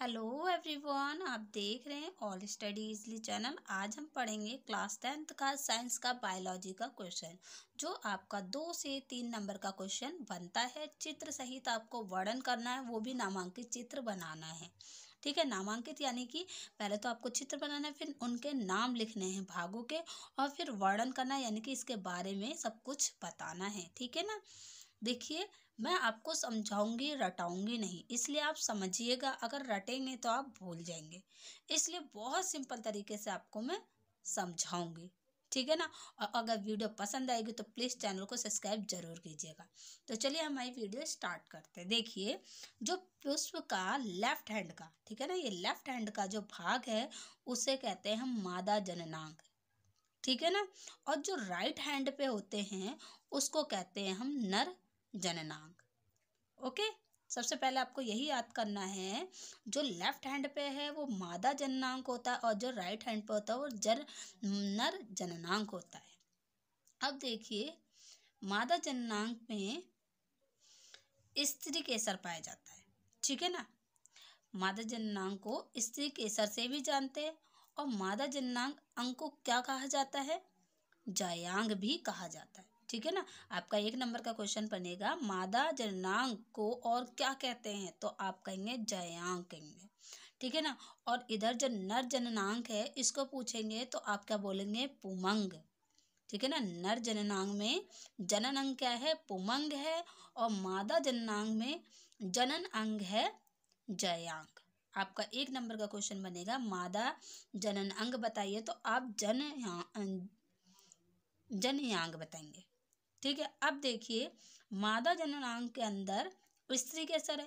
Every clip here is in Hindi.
हेलो एवरीवन आप देख रहे हैं ऑल स्टडी इजली चैनल आज हम पढ़ेंगे क्लास टेंथ का साइंस का बायोलॉजी का क्वेश्चन जो आपका दो से तीन नंबर का क्वेश्चन बनता है चित्र सहित आपको वर्णन करना है वो भी नामांकित चित्र बनाना है ठीक है नामांकित यानी कि पहले तो आपको चित्र बनाना है फिर उनके नाम लिखने हैं भागों के और फिर वर्णन करना है यानी कि इसके बारे में सब कुछ बताना है ठीक है ना देखिए मैं आपको समझाऊंगी रटाऊंगी नहीं इसलिए आप समझिएगा अगर रटेंगे तो आप भूल जाएंगे इसलिए बहुत सिंपल तरीके से आपको मैं समझाऊंगी ठीक है ना और अगर वीडियो पसंद आएगी तो प्लीज़ चैनल को सब्सक्राइब जरूर कीजिएगा तो चलिए हमारी वीडियो स्टार्ट करते हैं देखिए जो पुष्प का लेफ्ट हैंड का ठीक है ना ये लेफ्ट हैंड का जो भाग है उसे कहते हैं हम मादा जननांग ठीक है ना और जो राइट हैंड पे होते हैं उसको कहते हैं हम नर जननांग ओके सबसे पहले आपको यही याद करना है जो लेफ्ट हैंड पे है वो मादा जननांग होता है और जो राइट हैंड पे होता है वो जर नर जननांग होता है अब देखिए मादा जननांग में स्त्री केसर पाया जाता है ठीक है ना मादा जननांग को स्त्री केसर से भी जानते हैं और मादा जननांग अंग को क्या कहा जाता है जायांग भी कहा जाता है ठीक है ना आपका एक नंबर का क्वेश्चन बनेगा मादा जननांग को और क्या कहते हैं तो आप कहेंगे जयांग कहेंगे ठीक है ना और इधर जो नर जननांग है इसको पूछेंगे तो आप क्या बोलेंगे पुमंग ठीक है ना नर जननांग में जनन अंग क्या है पुमंग है और मादा जननांग में जनन अंग है जयांग आपका एक नंबर का क्वेश्चन बनेगा मादा जनन अंग बताइए तो आप जन जनयांग बताएंगे ठीक है अब देखिए मादा जननांग के अंदर स्त्री केसर है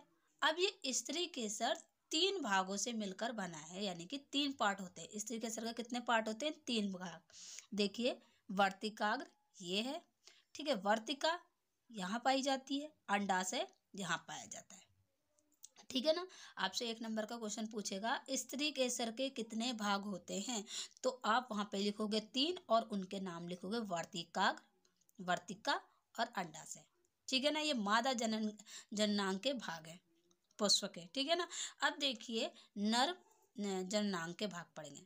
अब ये स्त्री केसर तीन भागों से मिलकर बना है यानी कि तीन पार्ट होते हैं स्त्री केसर का कितने पार्ट होते हैं तीन भाग देखिए वर्तिकाग्र ये है ठीक है वर्तिका यहाँ पाई जाती है अंडाशय यहाँ पाया जाता है ठीक है ना आपसे एक नंबर का क्वेश्चन पूछेगा स्त्री केसर के कितने भाग होते हैं तो आप वहाँ पे लिखोगे तीन और उनके नाम लिखोगे वर्तिकाग्र वर्तिका और अंडाशय ठीक है ना ये मादा जनन जननांग के भाग है पुष्प के ठीक है ना अब देखिए नर जननांग के भाग पड़ेंगे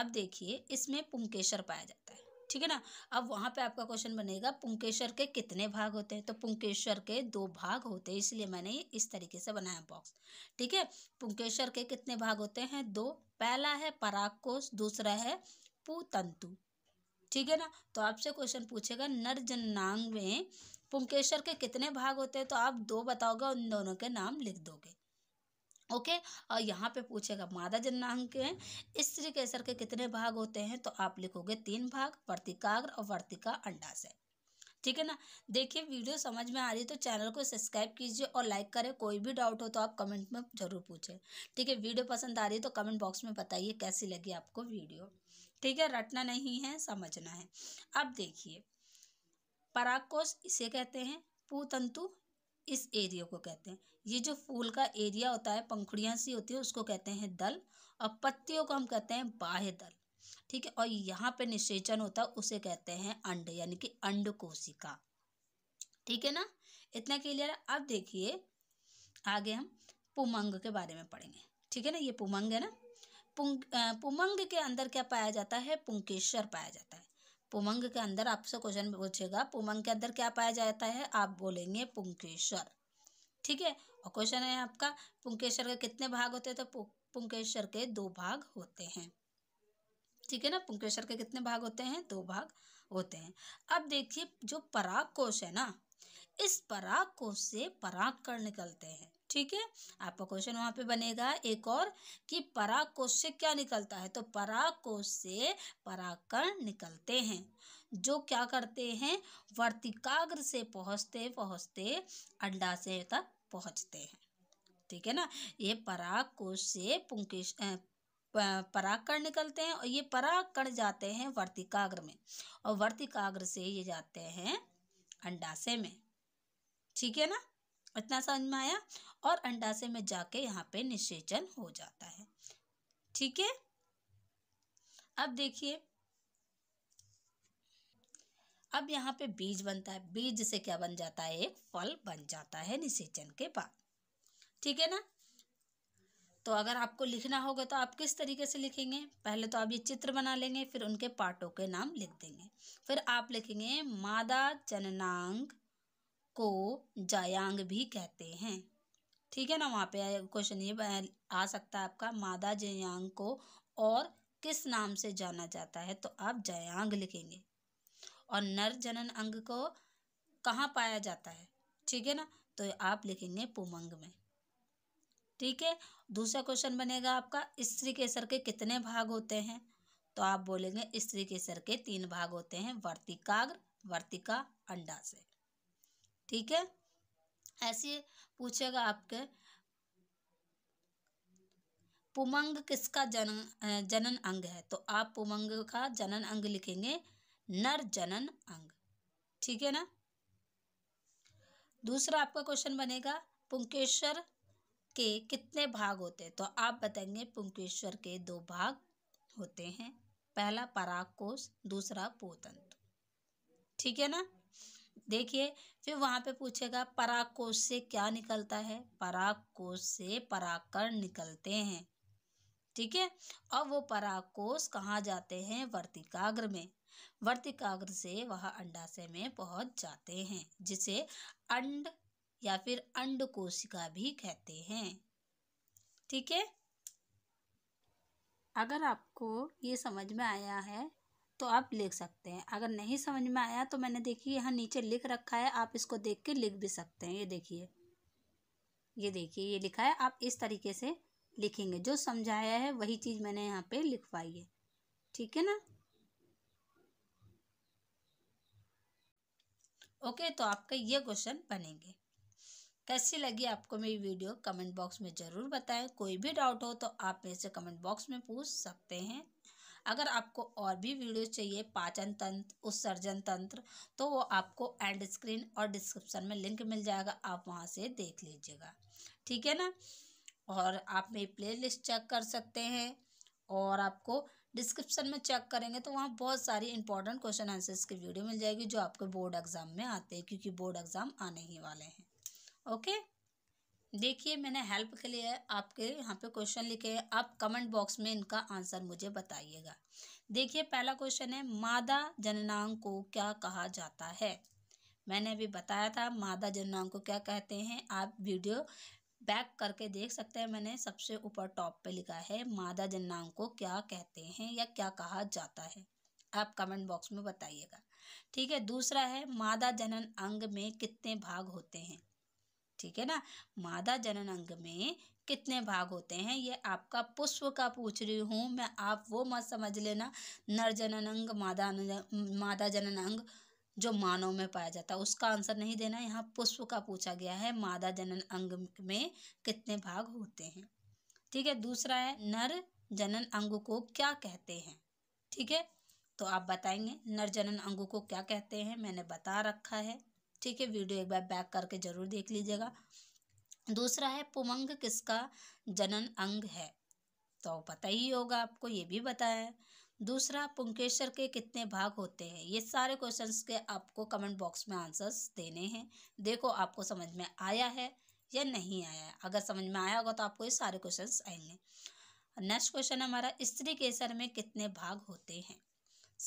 अब देखिए इसमें पुंकेशर पाया जाता है ठीक है ना अब वहाँ पे आपका क्वेश्चन बनेगा पुंकेश्वर के कितने भाग होते हैं तो पुंकेश्वर के दो भाग होते हैं इसलिए मैंने ये इस तरीके से बनाया बॉक्स ठीक है पुंकेश्वर के कितने भाग होते हैं दो पहला है पराग कोश दूसरा है पुतंतु ठीक है ना तो आपसे क्वेश्चन पूछेगा नरजनांग में पुंकेश्वर के कितने भाग होते हैं तो आप दो बताओगे उन दोनों के नाम लिख दोगे ओके और यहाँ पे पूछेगा मादा जन्नांग के स्त्री केसर के कितने भाग होते हैं तो आप लिखोगे तीन भाग वर्तिकाग्र और वर्तिका अंडाशय ठीक है ना देखिए वीडियो समझ में आ रही है तो चैनल को सब्सक्राइब कीजिए और लाइक करें कोई भी डाउट हो तो आप कमेंट में ज़रूर पूछें ठीक है वीडियो पसंद आ रही है तो कमेंट बॉक्स में बताइए कैसी लगी आपको वीडियो ठीक है रटना नहीं है समझना है अब देखिए परागकोश इसे कहते हैं पूतंतु इस एरिया को कहते हैं ये जो फूल का एरिया होता है पंखुड़ियाँ सी होती है उसको कहते हैं दल और पत्तियों को हम कहते हैं बाह्य दल ठीक है और यहाँ पे निषेचन होता है उसे कहते हैं अंड यानी कि अंड कोशिका ठीक है ना इतना क्लियर है अब देखिए आगे हम पुमंग के बारे में पढ़ेंगे ठीक है ना ये पुमंग है ना पुमंग के अंदर क्या पाया जाता है पुंकेश्वर पाया जाता है पुमंग के अंदर आपसे क्वेश्चन पूछेगा पुमंग के अंदर क्या पाया जाता है आप बोलेंगे पुंकेश्वर ठीक है और क्वेश्चन है आपका पुंकेश्वर के कितने भाग होते हैं तो पुंकेश्वर के दो भाग होते हैं ठीक है ना पुंकेश्वर के कितने भाग होते हैं दो भाग होते हैं अब देखिए जो पराग कोश है ना इस पराग कोश से पराग कर निकलते हैं ठीक है आपका क्वेश्चन वहां पे बनेगा एक और कि पराकोष से क्या निकलता है तो पराकोष से परागकण निकलते हैं जो क्या करते हैं वर्तिकाग्र से पहुंचते पहुंचते अंडाशय तक पहुंचते हैं ठीक है ना ये पराकोष से पुंकेश परागकण निकलते हैं और ये परागकण जाते हैं वर्तिकाग्र में और वर्तिकाग्र से ये जाते हैं अंडाशय में ठीक है ना इतना समझ में आया और अंडाशय में जाके यहाँ पे निषेचन हो जाता है ठीक है अब देखिए अब यहाँ पे बीज बनता है बीज से क्या बन जाता है एक फल बन जाता है निषेचन के बाद ठीक है ना तो अगर आपको लिखना होगा तो आप किस तरीके से लिखेंगे पहले तो आप ये चित्र बना लेंगे फिर उनके पार्टों के नाम लिख देंगे फिर आप लिखेंगे मादा जननांग को जायांग भी कहते हैं ठीक है ना वहाँ पे क्वेश्चन ये आ सकता है आपका मादा जयांग को और किस नाम से जाना जाता है तो आप जयांग लिखेंगे और नर जनन अंग को कहाँ पाया जाता है ठीक है ना तो आप लिखेंगे पुमंग में ठीक है दूसरा क्वेश्चन बनेगा आपका स्त्री केसर के कितने भाग होते हैं तो आप बोलेंगे स्त्री केसर के तीन भाग होते हैं वर्तिकाग्र वर्तिका अंडाशय ठीक है ऐसे पूछेगा आपके पुमंग किसका जनन जनन अंग है तो आप पुमंग का जनन अंग लिखेंगे नर जनन अंग ठीक है ना दूसरा आपका क्वेश्चन बनेगा पुंकेश्वर के कितने भाग होते हैं तो आप बताएंगे पुंकेश्वर के दो भाग होते हैं पहला पराग कोष दूसरा पोतंत्र ठीक है ना देखिए फिर वहाँ पे पूछेगा पराग कोष से क्या निकलता है पराग कोष से पराकण निकलते हैं ठीक है अब वो पराग कोष कहाँ जाते हैं वर्तिकाग्र में वर्तिकाग्र से वह अंडाशय में पहुंच जाते हैं जिसे अंड या फिर अंड कोशिका भी कहते हैं ठीक है अगर आपको ये समझ में आया है तो आप लिख सकते हैं अगर नहीं समझ में आया तो मैंने देखिए यहाँ नीचे लिख रखा है आप इसको देख के लिख भी सकते हैं ये देखिए ये देखिए ये लिखा है आप इस तरीके से लिखेंगे जो समझाया है वही चीज़ मैंने यहाँ पे लिखवाई है ठीक है ना ओके तो आपका ये क्वेश्चन बनेंगे कैसी लगी आपको मेरी वीडियो कमेंट बॉक्स में ज़रूर बताएं कोई भी डाउट हो तो आप मेरे से कमेंट बॉक्स में पूछ सकते हैं अगर आपको और भी वीडियो चाहिए पाचन तंत्र उत्सर्जन तंत्र तो वो आपको एंड स्क्रीन और डिस्क्रिप्शन में लिंक मिल जाएगा आप वहाँ से देख लीजिएगा ठीक है ना और आप मेरी प्ले लिस्ट चेक कर सकते हैं और आपको डिस्क्रिप्शन में चेक करेंगे तो वहाँ बहुत सारी इंपॉर्टेंट क्वेश्चन आंसर्स की वीडियो मिल जाएगी जो आपके बोर्ड एग्ज़ाम में आते हैं क्योंकि बोर्ड एग्ज़ाम आने ही वाले हैं ओके देखिए मैंने हेल्प के लिए आपके यहाँ पे क्वेश्चन लिखे हैं आप कमेंट बॉक्स में इनका आंसर मुझे बताइएगा देखिए पहला क्वेश्चन है मादा जननांग को क्या कहा जाता है मैंने अभी बताया था मादा जननांग को क्या कहते हैं आप वीडियो बैक करके देख सकते हैं मैंने सबसे ऊपर टॉप पे लिखा है मादा जननांग को क्या कहते हैं या क्या कहा जाता है आप कमेंट बॉक्स में बताइएगा ठीक है दूसरा है मादा जनन अंग में कितने भाग होते हैं ठीक है ना मादा जनन अंग में कितने भाग होते हैं ये आपका पुष्प का पूछ रही हूँ मैं आप वो मत समझ लेना नर जनन अंग मादा मादा जनन अंग जो मानव में पाया जाता है उसका आंसर नहीं देना यहाँ पुष्प का पूछा गया है मादा जनन अंग में कितने भाग होते हैं ठीक है दूसरा है नर जनन अंग को क्या कहते हैं ठीक है तो आप बताएंगे नर जनन अंग को क्या कहते हैं मैंने बता रखा है ठीक है वीडियो एक बार बैक करके ज़रूर देख लीजिएगा दूसरा है पुमंग किसका जनन अंग है तो पता ही होगा आपको ये भी बताया दूसरा पुंकेश्वर के कितने भाग होते हैं ये सारे क्वेश्चंस के आपको कमेंट बॉक्स में आंसर्स देने हैं देखो आपको समझ में आया है या नहीं आया अगर समझ में आया होगा तो आपको ये सारे क्वेश्चंस आएंगे नेक्स्ट क्वेश्चन हमारा स्त्री केसर में कितने भाग होते हैं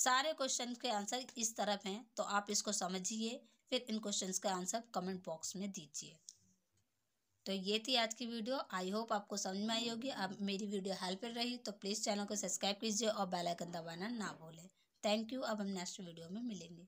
सारे क्वेश्चन के आंसर इस तरफ हैं तो आप इसको समझिए फिर इन क्वेश्चंस का आंसर कमेंट बॉक्स में दीजिए तो ये थी आज की वीडियो आई होप आपको समझ में आई होगी अब मेरी वीडियो हेल्पफुल रही तो प्लीज़ चैनल को सब्सक्राइब कीजिए और बेल आइकन दबाना ना भूलें थैंक यू अब हम नेक्स्ट वीडियो में मिलेंगे